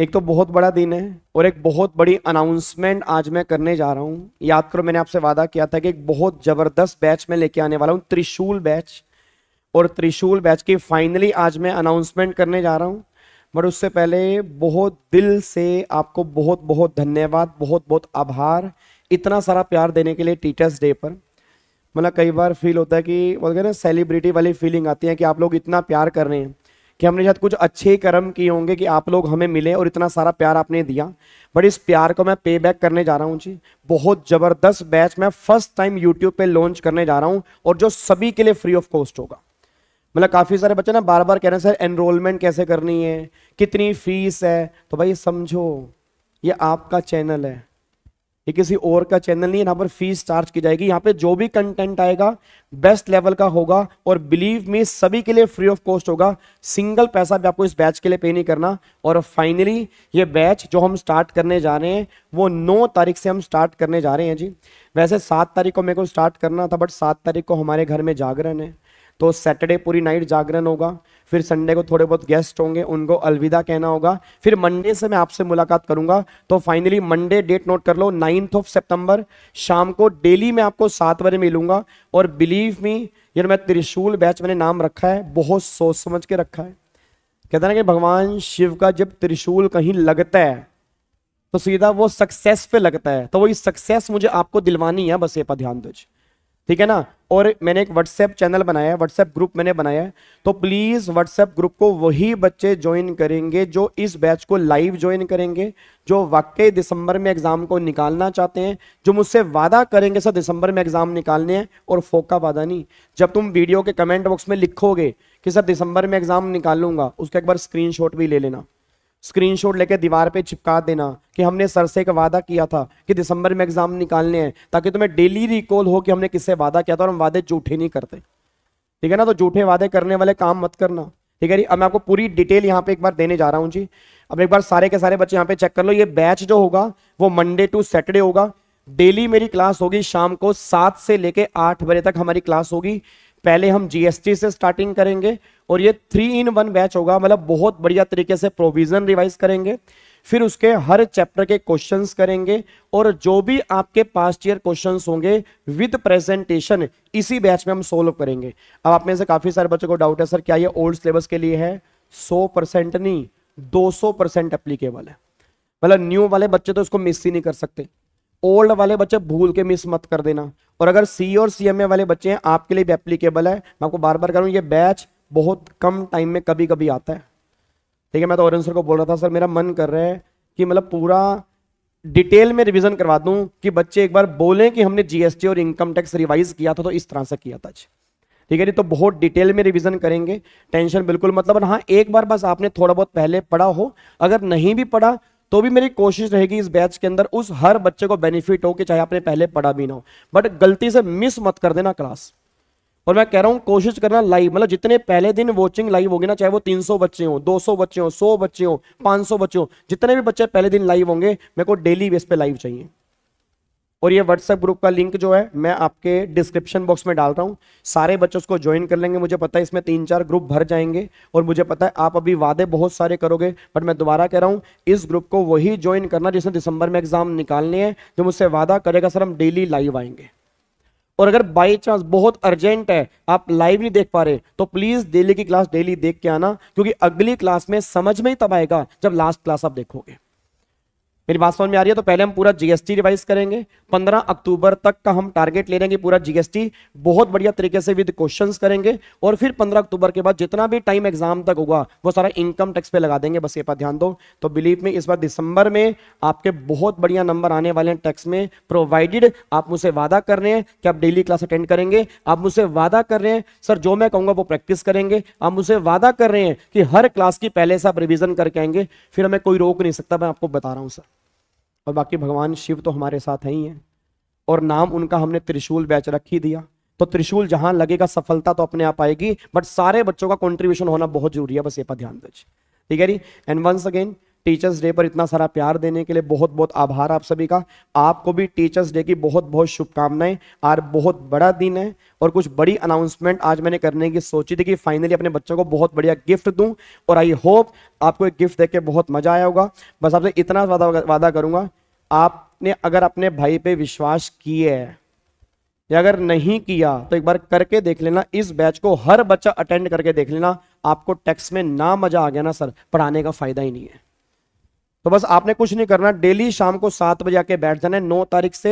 एक तो बहुत बड़ा दिन है और एक बहुत बड़ी अनाउंसमेंट आज मैं करने जा रहा हूँ याद करो मैंने आपसे वादा किया था कि एक बहुत ज़बरदस्त बैच में लेके आने वाला हूँ त्रिशूल बैच और त्रिशूल बैच की फाइनली आज मैं अनाउंसमेंट करने जा रहा हूँ बट उससे पहले बहुत दिल से आपको बहुत बहुत धन्यवाद बहुत बहुत आभार इतना सारा प्यार देने के लिए टीचर्स डे पर मतलब कई बार फील होता है कि बोलते ना सेलिब्रिटी वाली फीलिंग आती है कि आप लोग इतना प्यार कर रहे हैं कि हमने शायद कुछ अच्छे कर्म किए होंगे कि आप लोग हमें मिले और इतना सारा प्यार आपने दिया बट इस प्यार को मैं पे बैक करने जा रहा हूँ जी बहुत ज़बरदस्त बैच मैं फर्स्ट टाइम यूट्यूब पे लॉन्च करने जा रहा हूँ और जो सभी के लिए फ्री ऑफ कॉस्ट होगा मतलब काफ़ी सारे बच्चे ना बार बार कह रहे हैं सर एनरोलमेंट कैसे करनी है कितनी फीस है तो भाई समझो ये आपका चैनल है ये किसी और का चैनल नहीं यहाँ पर फीस चार्ज की जाएगी यहाँ पे जो भी कंटेंट आएगा बेस्ट लेवल का होगा और बिलीव में सभी के लिए फ्री ऑफ कॉस्ट होगा सिंगल पैसा भी आपको इस बैच के लिए पे नहीं करना और फाइनली ये बैच जो हम स्टार्ट करने जा रहे हैं वो नौ तारीख से हम स्टार्ट करने जा रहे हैं जी वैसे सात तारीख को मेरे को स्टार्ट करना था बट सात तारीख को हमारे घर में जागरण है तो सैटरडे पूरी नाइट जागरण होगा फिर संडे को थोड़े बहुत गेस्ट होंगे उनको अलविदा कहना होगा फिर मंडे से मैं आपसे मुलाकात करूंगा तो फाइनली मंडे डेट नोट कर लो नाइन्थ ऑफ सितंबर शाम को डेली मैं आपको सात बजे मिलूंगा और बिलीव मी ये मैं त्रिशूल बैच मैंने नाम रखा है बहुत सोच समझ के रखा है कहते ना कि भगवान शिव का जब त्रिशूल कहीं लगता है तो सीधा वो सक्सेस पे लगता है तो वही सक्सेस मुझे आपको दिलवानी है बस ये पर ध्यान दीजिए ठीक है ना और मैंने एक व्हाट्सएप चैनल बनाया है व्हाट्सएप ग्रुप मैंने बनाया है तो प्लीज़ व्हाट्सएप ग्रुप को वही बच्चे ज्वाइन करेंगे जो इस बैच को लाइव ज्वाइन करेंगे जो वाकई दिसंबर में एग्ज़ाम को निकालना चाहते हैं जो मुझसे वादा करेंगे सर दिसंबर में एग्ज़ाम निकालने हैं और फोका वादा नहीं जब तुम वीडियो के कमेंट बॉक्स में लिखोगे कि सर दिसंबर में एग्ज़ाम निकालूंगा उसका एक बार स्क्रीन भी ले लेना स्क्रीनशॉट लेके दीवार पे चिपका देना कि हमने सर से एक वादा किया था कि दिसंबर में एग्जाम निकालने हैं ताकि तुम्हें डेली रिकॉल हो कि हमने किससे वादा किया था और हम वादे झूठे नहीं करते ठीक है ना तो झूठे वादे करने वाले काम मत करना ठीक है जी अब मैं आपको पूरी डिटेल यहाँ पे एक बार देने जा रहा हूँ जी अब एक बार सारे के सारे बच्चे यहाँ पे चेक कर लो ये बैच जो होगा वो मंडे टू सैटरडे होगा डेली मेरी क्लास होगी शाम को सात से लेके आठ बजे तक हमारी क्लास होगी पहले हम जीएसटी से स्टार्टिंग करेंगे और ये थ्री इन वन बैच होगा मतलब बहुत बढ़िया तरीके से प्रोविजन रिवाइज करेंगे फिर उसके हर चैप्टर के क्वेश्चंस करेंगे और जो भी आपके पास्ट ईयर क्वेश्चंस होंगे विद प्रेजेंटेशन इसी बैच में हम सोल्व करेंगे अब आप में से काफी सारे बच्चों को डाउट है सर क्या ये ओल्ड सिलेबस के लिए है सौ परसेंट नहीं दो सौ परसेंट एप्लीकेबल है मतलब न्यू वाले बच्चे तो इसको मिस ही नहीं कर सकते ओल्ड वाले बच्चे भूल के मिस मत कर देना और अगर सी और सी वाले बच्चे हैं आपके लिए भी एप्लीकेबल है मैं आपको बार बार करूँ ये बैच बहुत कम टाइम में कभी कभी आता है ठीक है मैं तो औरन सर को बोल रहा था सर मेरा मन कर रहा है कि मतलब पूरा डिटेल में रिवीजन करवा दूं कि बच्चे एक बार बोलें कि हमने जीएसटी और इनकम टैक्स रिवाइज किया था तो इस तरह से किया था ठीक है जी तो बहुत डिटेल में रिवीजन करेंगे टेंशन बिल्कुल मतलब हाँ एक बार बस आपने थोड़ा बहुत पहले पढ़ा हो अगर नहीं भी पढ़ा तो भी मेरी कोशिश रहेगी इस बैच के अंदर उस हर बच्चे को बेनिफिट हो कि चाहे आपने पहले पढ़ा भी ना हो बट गलती से मिस मत कर देना क्लास और मैं कह रहा हूँ कोशिश करना लाइव मतलब जितने पहले दिन वॉचिंग लाइव होगी ना चाहे वो 300 बच्चे दो 200 बच्चे हो 100 बच्चे हों 500 बच्चे हो जितने भी बच्चे पहले दिन लाइव होंगे मेरे को डेली बेस पे लाइव चाहिए और ये व्हाट्सएप ग्रुप का लिंक जो है मैं आपके डिस्क्रिप्शन बॉक्स में डाल रहा हूँ सारे बच्चे उसको ज्वाइन कर लेंगे मुझे पता है इसमें तीन चार ग्रुप भर जाएंगे और मुझे पता है आप अभी वादे बहुत सारे करोगे बट मैं दोबारा कह रहा हूँ इस ग्रुप को वही ज्वाइन करना जिसने दिसंबर में एग्जाम निकालने हैं जो मुझसे वादा करेगा सर हम डेली लाइव आएंगे और अगर बाई चांस बहुत अर्जेंट है आप लाइव नहीं देख पा रहे तो प्लीज डेली की क्लास डेली देख के आना क्योंकि अगली क्लास में समझ में ही तब आएगा जब लास्ट क्लास आप देखोगे मेरी बात समझ में आ रही है तो पहले हम पूरा जीएसटी रिवाइज करेंगे 15 अक्टूबर तक का हम टारगेट ले लेंगे पूरा जीएसटी बहुत बढ़िया तरीके से विद क्वेश्चंस करेंगे और फिर 15 अक्टूबर के बाद जितना भी टाइम एग्जाम तक होगा वो सारा इनकम टैक्स पे लगा देंगे बस ये पर ध्यान दो तो बिलीव में इस बार दिसंबर में आपके बहुत बढ़िया नंबर आने वाले हैं टैक्स में प्रोवाइडेड आप मुझसे वादा कर रहे हैं कि आप डेली क्लास अटेंड करेंगे आप मुझसे वादा कर रहे हैं सर जो मैं कहूँगा वो प्रैक्टिस करेंगे आप मुझसे वादा कर रहे हैं कि हर क्लास की पहले से आप रिविजन करके आएंगे फिर हमें कोई रोक नहीं सकता मैं आपको बता रहा हूँ सर और बाकी भगवान शिव तो हमारे साथ है ही हैं और नाम उनका हमने त्रिशूल बैच रखी दिया तो त्रिशूल जहां लगेगा सफलता तो अपने आप आएगी बट सारे बच्चों का कॉन्ट्रीब्यूशन होना बहुत जरूरी है बस ये पर ध्यान दीजिए ठीक है जी and once again teachers day पर इतना सारा प्यार देने के लिए बहुत बहुत आभार आप सभी का आपको भी टीचर्स डे की बहुत बहुत शुभकामनाएं आज बहुत बड़ा दिन है और कुछ बड़ी अनाउंसमेंट आज मैंने करने की सोची थी कि फाइनली अपने बच्चों को बहुत बढ़िया गिफ्ट दूं और आई होप आपको एक गिफ्ट देख के बहुत मजा आया होगा बस आपसे इतना वादा वादा करूंगा आपने अगर अपने भाई पे विश्वास किए है या अगर नहीं किया तो एक बार करके देख लेना इस बैच को हर बच्चा अटेंड करके देख लेना आपको टेक्स्ट में ना मजा आ गया ना सर पढ़ाने का फायदा ही नहीं है तो बस आपने कुछ नहीं करना डेली शाम को सात बजे आके बैठ जाना है नौ तारीख से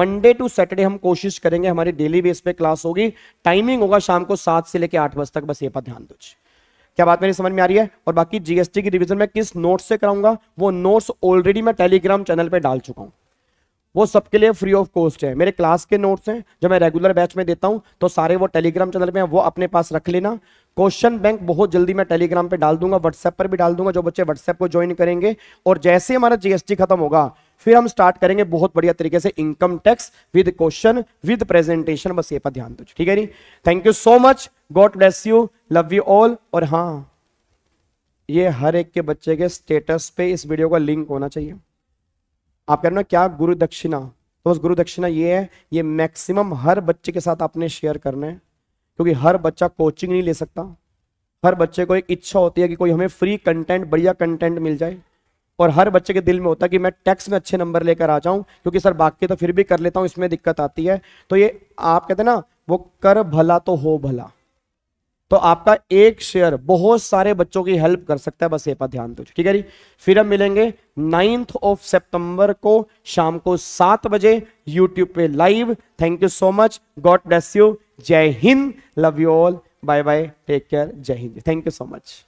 मंडे टू सैटरडे हम कोशिश करेंगे हमारी डेली बेस पे क्लास होगी टाइमिंग होगा शाम को सात से लेकर आठ बजे तक बस ये पर ध्यान दो क्या बात मेरी समझ में आ रही है और बाकी जीएसटी की रिविजन में किस नोट से कराऊंगा वो नोट्स ऑलरेडी मैं टेलीग्राम चैनल पर डाल चुका हूँ वो सबके लिए फ्री ऑफ कॉस्ट है मेरे क्लास के नोट्स हैं जो मैं रेगुलर बैच में देता हूँ तो सारे वो टेलीग्राम चैनल हैं वो अपने पास रख लेना क्वेश्चन बैंक बहुत जल्दी मैं टेलीग्राम पे डाल दूंगा व्हाट्सएप पर भी डाल दूंगा जो बच्चे व्हाट्सएप को ज्वाइन करेंगे और जैसे हमारा जीएसटी खत्म होगा फिर हम स्टार्ट करेंगे बहुत बढ़िया तरीके से income tax with question with presentation बस ये पर ध्यान दो ठीक है जी thank you so much God bless you love you all और हाँ ये हर एक के बच्चे के स्टेटस पे इस वीडियो का लिंक होना चाहिए आप कह रहे हो क्या गुरु दक्षिणा तो बस गुरु दक्षिणा ये है ये मैक्सिमम हर बच्चे के साथ आपने शेयर करना है क्योंकि हर बच्चा कोचिंग नहीं ले सकता हर बच्चे को एक इच्छा होती है कि कोई हमें फ्री कंटेंट बढ़िया कंटेंट मिल जाए और हर बच्चे के दिल में होता है कि मैं टैक्स में अच्छे नंबर लेकर आ जाऊं क्योंकि सर बाकी तो फिर भी कर लेता हूं इसमें दिक्कत आती है तो ये आप कहते हैं ना वो कर भला तो हो भला तो आपका एक शेयर बहुत सारे बच्चों की हेल्प कर सकता है बस ये पर ध्यान दो ठीक है जी फिर हम मिलेंगे नाइन्थ ऑफ सितंबर को शाम को सात बजे यूट्यूब पे live thank you so much God bless you जय हिंद love you all bye bye take care जय हिंद थैंक यू सो मच